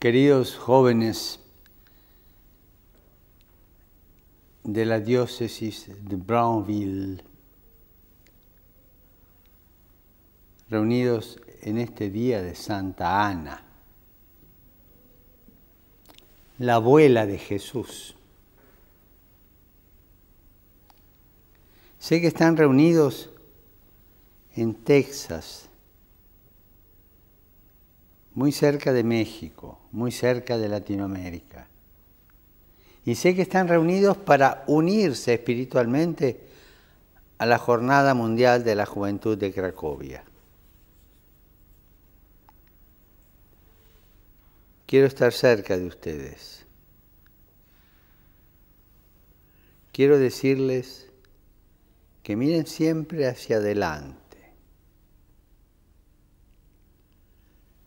Queridos jóvenes de la diócesis de Brownville, reunidos en este día de Santa Ana, la abuela de Jesús. Sé que están reunidos en Texas, muy cerca de México, muy cerca de Latinoamérica. Y sé que están reunidos para unirse espiritualmente a la Jornada Mundial de la Juventud de Cracovia. Quiero estar cerca de ustedes. Quiero decirles que miren siempre hacia adelante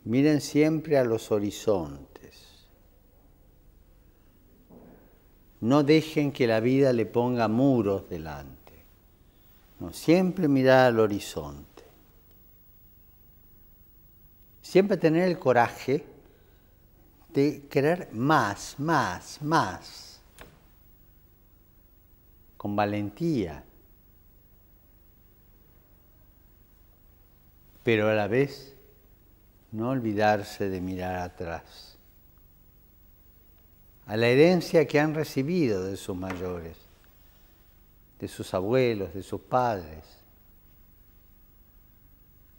Miren siempre a los horizontes. No dejen que la vida le ponga muros delante. No, siempre mirar al horizonte. Siempre tener el coraje de querer más, más, más. Con valentía. Pero a la vez no olvidarse de mirar atrás, a la herencia que han recibido de sus mayores, de sus abuelos, de sus padres,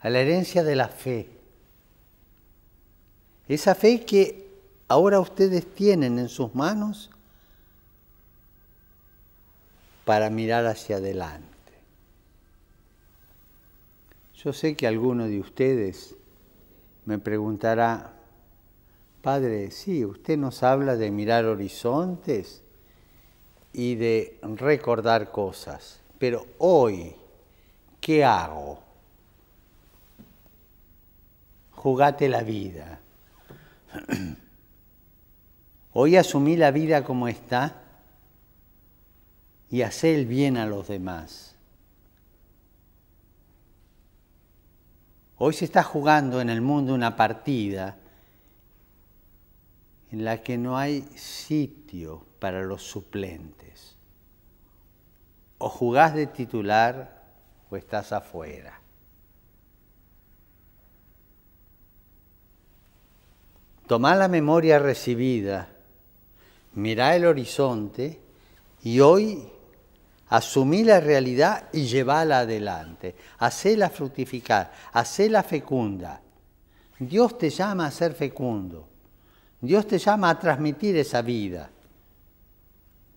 a la herencia de la fe, esa fe que ahora ustedes tienen en sus manos para mirar hacia adelante. Yo sé que algunos de ustedes me preguntará, Padre, sí, usted nos habla de mirar horizontes y de recordar cosas, pero hoy, ¿qué hago? Jugate la vida. Hoy asumí la vida como está y hacé el bien a los demás. Hoy se está jugando en el mundo una partida en la que no hay sitio para los suplentes. O jugás de titular o estás afuera. Tomá la memoria recibida, mirá el horizonte y hoy Asumí la realidad y llevarla adelante. Hacela fructificar, hacela fecunda. Dios te llama a ser fecundo. Dios te llama a transmitir esa vida.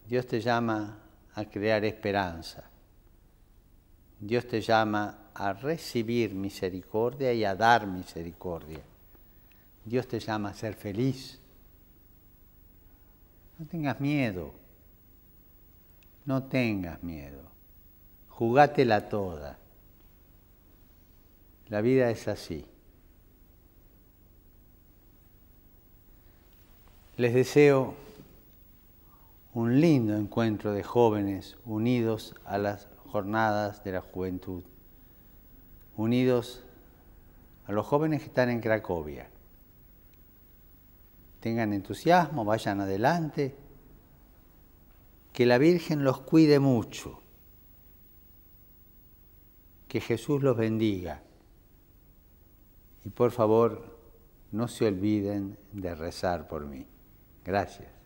Dios te llama a crear esperanza. Dios te llama a recibir misericordia y a dar misericordia. Dios te llama a ser feliz. No tengas miedo. No tengas miedo. Jugátela toda. La vida es así. Les deseo un lindo encuentro de jóvenes unidos a las jornadas de la juventud, unidos a los jóvenes que están en Cracovia. Tengan entusiasmo, vayan adelante, que la Virgen los cuide mucho, que Jesús los bendiga y por favor no se olviden de rezar por mí. Gracias.